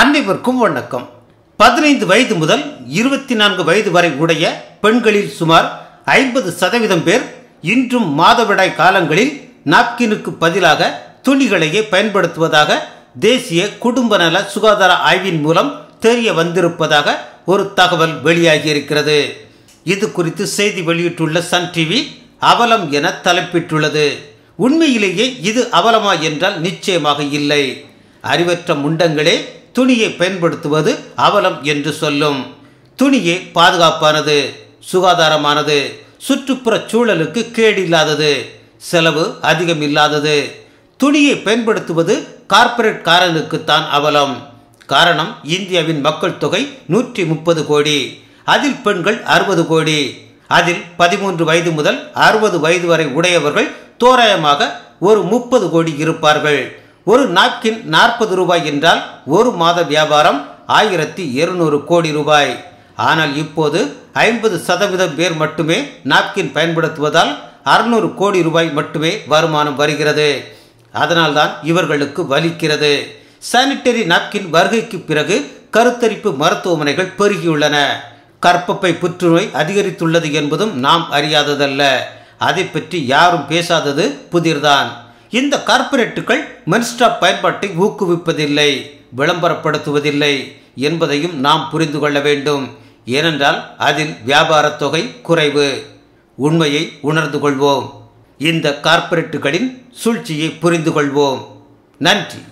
அனைவருக்கும் வணக்கம் பதினைந்து வயது முதல் இருபத்தி நான்கு வயது வரை உடைய பெண்களில் சுமார் ஐம்பது சதவீதம் பேர் இன்றும் மாதவிடாய் காலங்களில் நாப்கினுக்கு பதிலாக துணிகளையே பயன்படுத்துவதாக தேசிய குடும்ப நல சுகாதார ஆய்வின் மூலம் தெரிய வந்திருப்பதாக ஒரு தகவல் வெளியாகியிருக்கிறது இது குறித்து செய்தி வெளியிட்டுள்ள சன் டிவி அவலம் என தலைப்பிட்டுள்ளது உண்மையிலேயே இது அவலமா என்றால் நிச்சயமாக இல்லை அறிவற்ற முண்டங்களே துணியை பயன்படுத்துவது அவலம் என்று சொல்லும் துணியே பாதுகாப்பானது சுகாதாரமானது சுற்றுப்புற சூழலுக்கு கேடு இல்லாதது செலவு அதிகம் இல்லாதது துணியை பயன்படுத்துவது கார்ப்பரேட் காரனுக்குத்தான் அவலம் காரணம் இந்தியாவின் மக்கள் தொகை நூற்றி முப்பது கோடி அதில் பெண்கள் அறுபது கோடி அதில் பதிமூன்று வயது முதல் அறுபது வயது வரை உடையவர்கள் தோராயமாக ஒரு முப்பது கோடி இருப்பார்கள் ஒரு நாப்கின் நாற்பது ரூபாய் என்றால் ஒரு மாத வியாபாரம் ஆயிரத்தி இருநூறு கோடி ரூபாய் ஆனால் இப்போது ஐம்பது சதவீதம் பேர் மட்டுமே நாப்கின் பயன்படுத்துவதால் அறுநூறு கோடி ரூபாய் மட்டுமே வருமானம் வருகிறது அதனால்தான் இவர்களுக்கு வலிக்கிறது சானிட்டரி நாப்கின் வருகைக்கு பிறகு கருத்தரிப்பு மருத்துவமனைகள் பெருகியுள்ளன கற்பப்பை புற்றுநோய் அதிகரித்துள்ளது என்பதும் நாம் அறியாததல்ல அதை பற்றி யாரும் பேசாதது புதிர்தான் இந்த கார்ப்பரேட்டுகள் மென்ஸ்டாப் பயன்பாட்டை ஊக்குவிப்பதில்லை விளம்பரப்படுத்துவதில்லை என்பதையும் நாம் புரிந்து கொள்ள வேண்டும் ஏனென்றால் அதில் வியாபாரத் தொகை குறைவு உண்மையை உணர்ந்து கொள்வோம் இந்த கார்ப்பரேட்டுகளின் சூழ்ச்சியை புரிந்து கொள்வோம் நன்றி